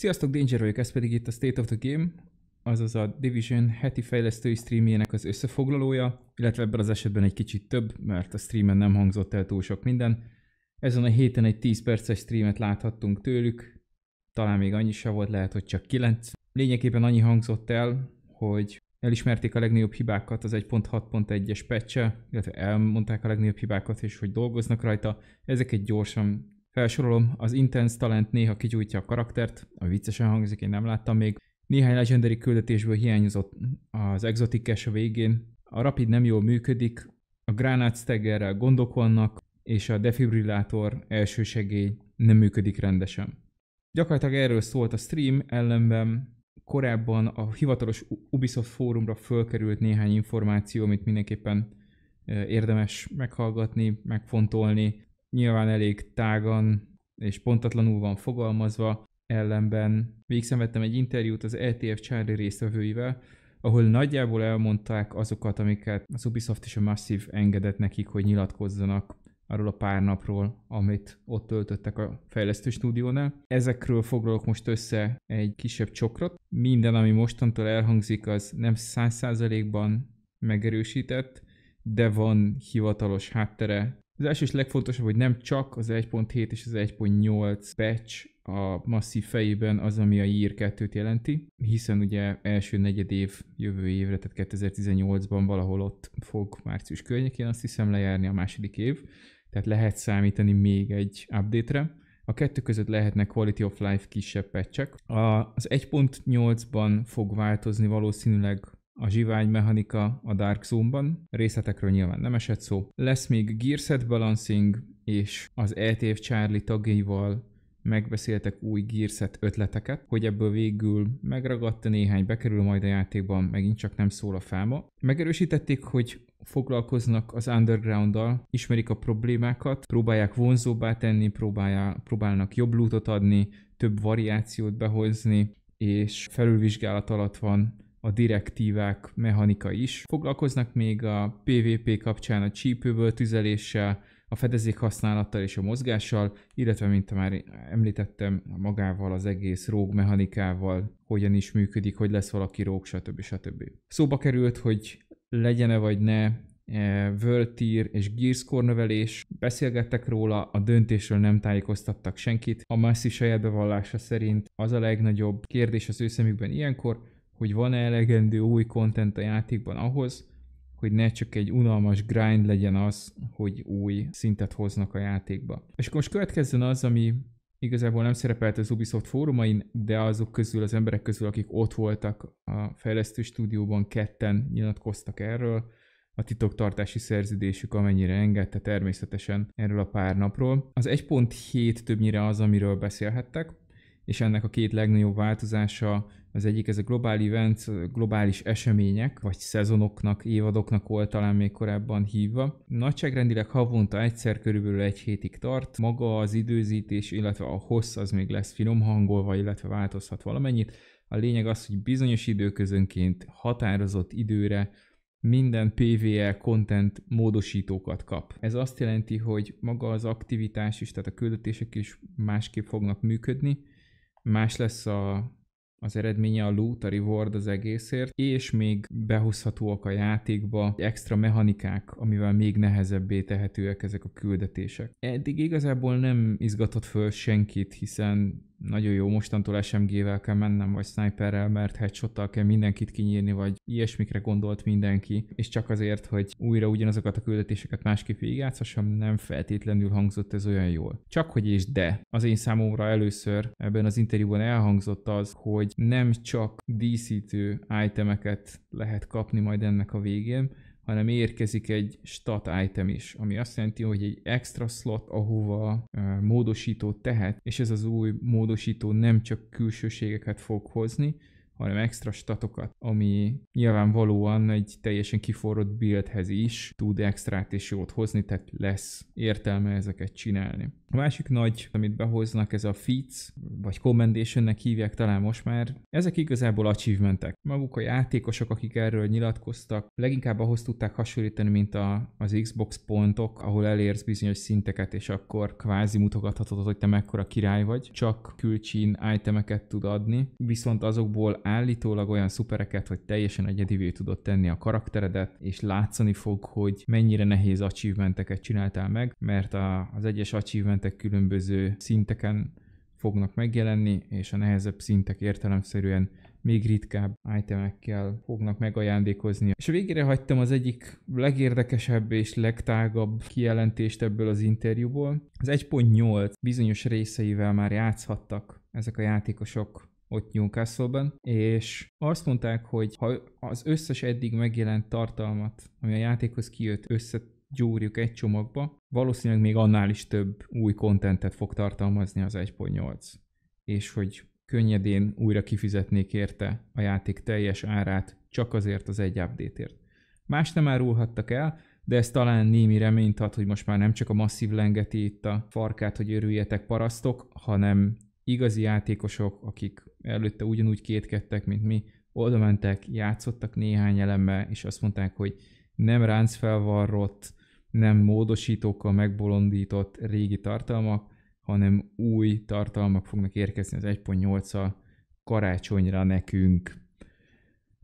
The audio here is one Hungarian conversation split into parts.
Sziasztok, Danger vagyok, ez pedig itt a State of the Game, azaz a Division heti fejlesztői streamjének az összefoglalója, illetve ebben az esetben egy kicsit több, mert a streamen nem hangzott el túl sok minden. Ezen a héten egy 10 perces streamet láthattunk tőlük, talán még annyi se volt, lehet, hogy csak 9. Lényegében annyi hangzott el, hogy elismerték a legnagyobb hibákat az 1.6.1-es patch illetve elmondták a legnagyobb hibákat és hogy dolgoznak rajta. Ezeket gyorsan Felsorolom, az Intense talent néha kigyújtja a karaktert, a viccesen hangzik, én nem láttam még. Néhány legendary küldetésből hiányzott az Exotic Cash a végén. A Rapid nem jól működik, a Granát Staggerrel gondok vannak, és a defibrillátor elsősegély nem működik rendesen. Gyakorlatilag erről szólt a stream, ellenben korábban a hivatalos Ubisoft fórumra fölkerült néhány információ, amit mindenképpen eh, érdemes meghallgatni, megfontolni nyilván elég tágan és pontatlanul van fogalmazva, ellenben végigszenvedtem egy interjút az ETF Charlie résztvevőivel, ahol nagyjából elmondták azokat, amiket a Ubisoft és a Massive engedett nekik, hogy nyilatkozzanak arról a pár napról, amit ott töltöttek a fejlesztő stúdiónál. Ezekről foglalok most össze egy kisebb csokrot. Minden, ami mostantól elhangzik, az nem száz százalékban megerősített, de van hivatalos háttere az első és legfontosabb, hogy nem csak az 1.7 és az 1.8 patch a masszív fejében az, ami a year 2-t jelenti, hiszen ugye első negyed év jövő évre, tehát 2018-ban valahol ott fog március környékén azt hiszem lejárni a második év, tehát lehet számítani még egy update-re. A kettő között lehetnek quality of life kisebb patchek. Az 1.8-ban fog változni valószínűleg a mechanika a Dark Zone-ban, részletekről nyilván nem esett szó. Lesz még Gearset Balancing, és az ETF Charlie tagjaival megbeszéltek új Gearset ötleteket, hogy ebből végül megragadta néhány, bekerül majd a játékban, megint csak nem szól a fáma. Megerősítették, hogy foglalkoznak az underground-dal, ismerik a problémákat, próbálják vonzóbbá tenni, próbálják, próbálnak jobb lootot adni, több variációt behozni, és felülvizsgálat alatt van a direktívák mechanika is. Foglalkoznak még a PvP kapcsán a csípőből tüzeléssel, a fedezék használattal és a mozgással, illetve, mint már említettem, magával az egész róg mechanikával, hogyan is működik, hogy lesz valaki róg, stb. stb. Szóba került, hogy legyen-e vagy ne e, World Tier és Gears Core növelés. Beszélgettek róla, a döntésről nem tájékoztattak senkit. A Massive saját bevallása szerint az a legnagyobb kérdés az ő szemükben ilyenkor, hogy van-e elegendő új content a játékban ahhoz, hogy ne csak egy unalmas grind legyen az, hogy új szintet hoznak a játékba. És akkor most következzen az, ami igazából nem szerepelt az Ubisoft fórumain, de azok közül, az emberek közül, akik ott voltak a fejlesztő stúdióban, ketten nyilatkoztak erről, a titoktartási szerződésük amennyire engedte természetesen erről a pár napról. Az 1.7 többnyire az, amiről beszélhettek, és ennek a két legnagyobb változása az egyik, ez a globál event, globális események, vagy szezonoknak, évadoknak volt talán még korábban hívva. Nagyságrendileg havonta egyszer körülbelül egy hétig tart, maga az időzítés, illetve a hossz az még lesz finom hangolva, illetve változhat valamennyit. A lényeg az, hogy bizonyos időközönként határozott időre minden PVE content módosítókat kap. Ez azt jelenti, hogy maga az aktivitás is, tehát a küldetések is másképp fognak működni, más lesz a, az eredménye, a loot, a reward az egészért, és még behozhatóak a játékba extra mechanikák, amivel még nehezebbé tehetőek ezek a küldetések. Eddig igazából nem izgatott föl senkit, hiszen nagyon jó, mostantól SMG-vel kell mennem, vagy sniperrel, mert headshottal kell mindenkit kinyírni, vagy ilyesmikre gondolt mindenki, és csak azért, hogy újra ugyanazokat a küldetéseket másképp végigjátszhassam, nem feltétlenül hangzott ez olyan jól. Csak hogy és de. Az én számomra először ebben az interjúban elhangzott az, hogy nem csak díszítő itemeket lehet kapni majd ennek a végén, hanem érkezik egy stat item is, ami azt jelenti, hogy egy extra slot, ahova módosító tehet, és ez az új módosító nem csak külsőségeket fog hozni, hanem extra statokat, ami nyilvánvalóan egy teljesen kiforrott buildhez is tud extrát és jót hozni, tehát lesz értelme ezeket csinálni. A másik nagy, amit behoznak, ez a feats, vagy commendationnek hívják talán most már. Ezek igazából achievementek. Maguk a játékosok, akik erről nyilatkoztak, leginkább ahhoz tudták hasonlítani, mint a, az Xbox pontok, ahol elérsz bizonyos szinteket, és akkor kvázi mutogathatod, hogy te mekkora király vagy. Csak külcsín itemeket tud adni, viszont azokból állítólag olyan szupereket, hogy teljesen egyedivé tudod tenni a karakteredet, és látszani fog, hogy mennyire nehéz achievementeket csináltál meg, mert a, az egyes achievementek különböző szinteken fognak megjelenni, és a nehezebb szintek értelemszerűen még ritkább itemekkel fognak megajándékozni. És a végére hagytam az egyik legérdekesebb és legtágabb kijelentést ebből az interjúból. Az 1.8 bizonyos részeivel már játszhattak ezek a játékosok ott Newcastle-ben, és azt mondták, hogy ha az összes eddig megjelent tartalmat, ami a játékhoz kijött, összegyúrjuk egy csomagba, valószínűleg még annál is több új kontentet fog tartalmazni az 1.8, és hogy könnyedén újra kifizetnék érte a játék teljes árát, csak azért az egy update-ért. Más nem árulhattak el, de ez talán némi reményt ad, hogy most már nem csak a masszív lengeti itt a farkát, hogy örüljetek parasztok, hanem igazi játékosok, akik előtte ugyanúgy kétkedtek, mint mi, oda mentek, játszottak néhány elemmel, és azt mondták, hogy nem felvarrott, nem módosítókkal megbolondított régi tartalmak, hanem új tartalmak fognak érkezni az 1.8-a karácsonyra nekünk.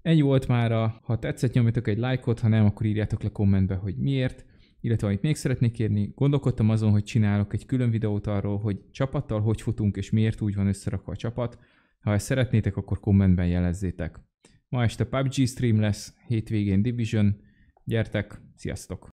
Ennyi volt a. ha tetszett nyomjatok egy lájkot, ha nem, akkor írjátok le kommentbe, hogy miért, illetve amit még szeretnék kérni, gondolkodtam azon, hogy csinálok egy külön videót arról, hogy csapattal hogy futunk és miért úgy van összerakva a csapat, ha ezt szeretnétek, akkor kommentben jelezzétek. Ma este PUBG stream lesz, hétvégén Division. Gyertek, sziasztok!